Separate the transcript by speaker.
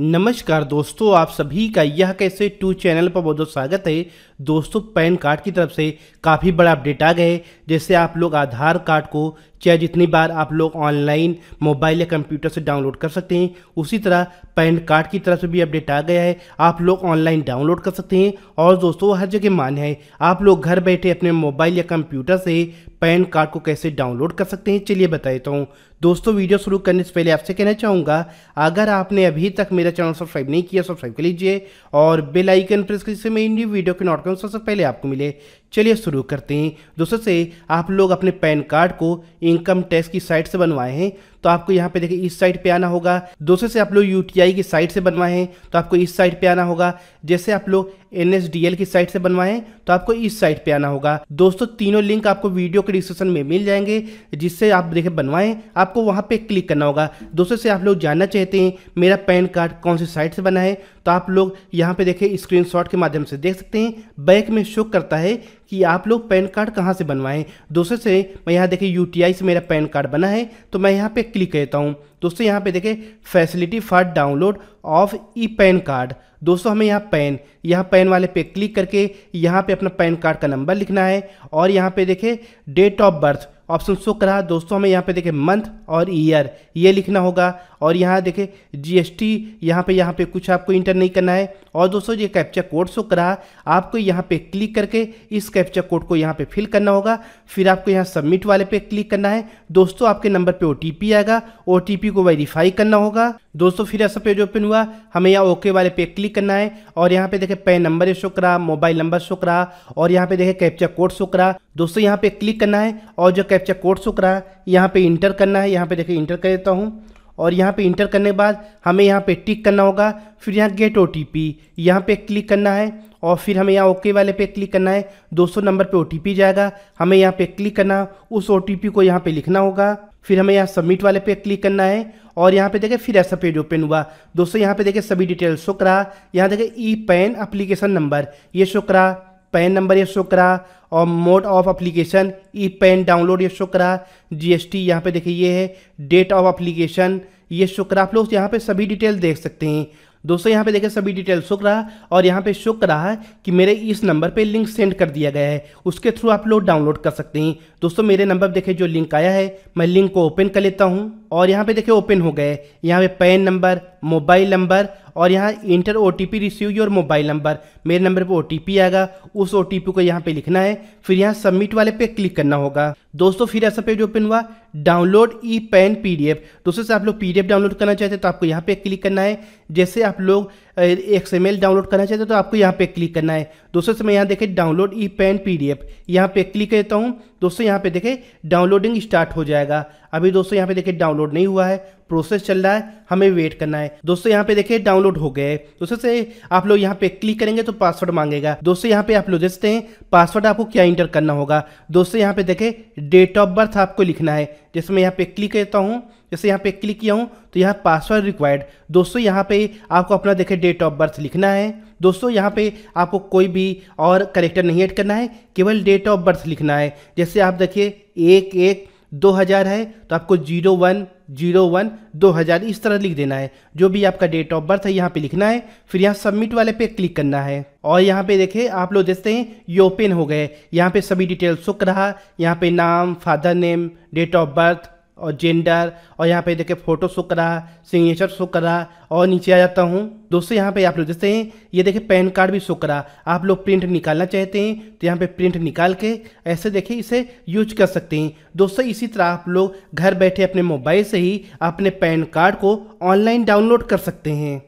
Speaker 1: नमस्कार दोस्तों आप सभी का यह कैसे टू चैनल पर बहुत बहुत स्वागत है दोस्तों पैन कार्ड की तरफ से काफ़ी बड़ा अपडेट आ गए जिससे आप लोग आधार कार्ड को चाहे जितनी बार आप लोग ऑनलाइन मोबाइल या कंप्यूटर से डाउनलोड कर सकते हैं उसी तरह पैन कार्ड की तरफ से भी अपडेट आ गया है आप लोग ऑनलाइन डाउनलोड कर सकते हैं और दोस्तों हर जगह मान्य है आप लोग घर बैठे अपने मोबाइल या कंप्यूटर से पैन कार्ड को कैसे डाउनलोड कर सकते हैं चलिए बता देता हूँ दोस्तों वीडियो शुरू करने से पहले आपसे कहना चाहूँगा अगर आपने अभी तक मेरा चैनल सब्सक्राइब नहीं किया सब्सक्राइब कर लीजिए और बेलाइकन प्रेस कर जिससे मेरी वीडियो के नोट में सबसे पहले आपको मिले चलिए शुरू करते हैं दोस्तों से आप लोग अपने पैन कार्ड को इनकम टैक्स की साइट से बनवाए हैं तो आपको यहाँ पे देखिए इस साइट पे आना होगा दोस्तों से आप लोग यूटीआई की साइट से बनवाए हैं तो आपको इस साइट पे आना होगा जैसे आप लोग एनएसडीएल की साइट से बनवाए हैं तो आपको इस साइट पे आना होगा दोस्तों तीनों लिंक आपको वीडियो के डिस्क्रिप्शन में मिल जाएंगे जिससे आप देखे बनवाएं आपको वहाँ पर क्लिक करना होगा दोस्तों से आप लोग जानना चाहते हैं मेरा पैन कार्ड कौन सी साइट से बना है तो आप लोग यहाँ पर देखें स्क्रीन के माध्यम से देख सकते हैं बैक में शो करता है कि आप लोग पैन कार्ड कहाँ से बनवाएं दोस्तों से मैं यहाँ देखें यू से मेरा पैन कार्ड बना है तो मैं यहाँ पे क्लिक करता हूँ दोस्तों यहाँ पे देखें facility for download of e PAN card दोस्तों हमें यहाँ पैन यहाँ पैन वाले पे क्लिक करके यहाँ पे अपना पैन कार्ड का नंबर लिखना है और यहाँ पे देखें date of birth option show करा रहा दोस्तों हमें यहाँ पे देखें मंथ और ईयर ये लिखना होगा और यहाँ एस जीएसटी यहाँ पर यहाँ पर कुछ आपको इंटर नहीं करना है और दोस्तों ये कैप्चा कोड शो करा आपको यहाँ पे क्लिक करके इस कैप्चा कोड को यहाँ पे फिल करना होगा फिर आपको यहाँ सबमिट वाले पे क्लिक करना है दोस्तों आपके नंबर पे ओ आएगा ओ को वेरीफाई करना होगा दोस्तों फिर ऐसा पेज ओपन हुआ हमें यहाँ ओके वाले पे क्लिक करना है और यहाँ पे देखें पैन नंबर शो करा मोबाइल नंबर शो करा और यहाँ पे देखें कैप्चा कोड शो करा दोस्तों यहाँ पे क्लिक करना है और जो कैप्चा कोड शो करा यहाँ पे इंटर करना है यहाँ पे देखें इंटर कर देता हूँ और यहाँ पे इंटर करने के बाद हमें यहाँ पे टिक करना होगा फिर यहाँ गेट ओ टी पी यहाँ पे क्लिक करना है और फिर हमें यहाँ ओके वाले पे क्लिक करना है 200 नंबर पे ओ टी पी जाएगा हमें यहाँ पे क्लिक करना उस ओ टी पी को यहाँ पे लिखना होगा फिर हमें यहाँ सबमिट वाले पे क्लिक करना है और यहाँ पे देखें फिर ऐसा पेज ओपन हुआ दोस्तों यहाँ पे देखें सभी डिटेल शो करा यहाँ देखें ई पैन अप्लीकेशन नंबर ये शो करा पैन नंबर ये शो करा और mode of application e PAN download ये शो करा टी यहाँ पे देखिए ये है डेट ऑफ अप्लीकेशन ये शुक्र आप लोग यहाँ पे सभी डिटेल देख सकते हैं दोस्तों यहाँ पे देखें सभी डिटेल शुक रहा और यहाँ पे शुक रहा है कि मेरे इस नंबर पे लिंक सेंड कर दिया गया है उसके थ्रू आप लोग डाउनलोड कर सकते हैं दोस्तों मेरे नंबर देखें जो लिंक आया है मैं लिंक को ओपन कर लेता हूँ और यहाँ पे देखें ओपन हो गए यहाँ पे पैन नंबर मोबाइल नंबर और यहाँ enter O T receive your mobile number मेरे नंबर पे ओ टी पी आएगा उस ओ को यहाँ पे लिखना है फिर यहाँ सबमिट वाले पे क्लिक करना होगा दोस्तों फिर ऐसा पेज ओपन हुआ download e PAN P D F दोस्तों से आप लोग पी डी एफ डाउनलोड करना चाहते हैं तो आपको यहाँ पे क्लिक करना है जैसे आप लोग एक्स एम डाउनलोड करना चाहते हो तो आपको यहाँ पे क्लिक करना है दोस्तों से मैं यहाँ देखें download e PAN P D F यहाँ पे क्लिक करता हूँ दोस्तों यहाँ पे देखें डाउनलोडिंग स्टार्ट हो जाएगा अभी दोस्तों यहाँ पे देखें डाउनलोड नहीं हुआ है प्रोसेस चल रहा है हमें वेट करना है दोस्तों यहाँ पे देखिए डाउनलोड हो गए दोस्तों से आप लोग यहाँ पे क्लिक करेंगे तो पासवर्ड मांगेगा दोस्तों यहाँ पे आप लोग देखते हैं पासवर्ड आपको क्या इंटर करना होगा दोस्तों यहाँ पे देखें डेट ऑफ बर्थ आपको लिखना है जैसे मैं यहाँ पे क्लिक करता हूँ जैसे यहाँ पे क्लिक किया हूँ तो यहाँ पासवर्ड रिक्वायर्ड दोस्तों यहाँ पे आपको अपना देखे डेट ऑफ बर्थ लिखना है दोस्तों यहाँ पे आपको कोई भी और करेक्टर नहीं ऐड करना है केवल डेट ऑफ बर्थ लिखना है जैसे आप देखिए एक एक दो हज़ार है तो आपको जीरो वन जीरो वन दो हज़ार इस तरह लिख देना है जो भी आपका डेट ऑफ बर्थ है यहाँ पे लिखना है फिर यहाँ सबमिट वाले पे क्लिक करना है और यहाँ पे देखिए आप लोग देखते हैं ये ओपन हो गए यहाँ पे सभी डिटेल्स सुख रहा यहाँ पे नाम father name date of birth और जेंडर और यहाँ पे देखिए फोटो शो करा सिग्नेचर शो करा और नीचे आ जाता हूँ दोस्तों यहाँ पे आप लोग जैसे हैं ये देखिए पैन कार्ड भी शो करा आप लोग प्रिंट निकालना चाहते हैं तो यहाँ पे प्रिंट निकाल के ऐसे देखिए इसे यूज कर सकते हैं दोस्तों इसी तरह आप लोग घर बैठे अपने मोबाइल से ही अपने पैन कार्ड को ऑनलाइन डाउनलोड कर सकते हैं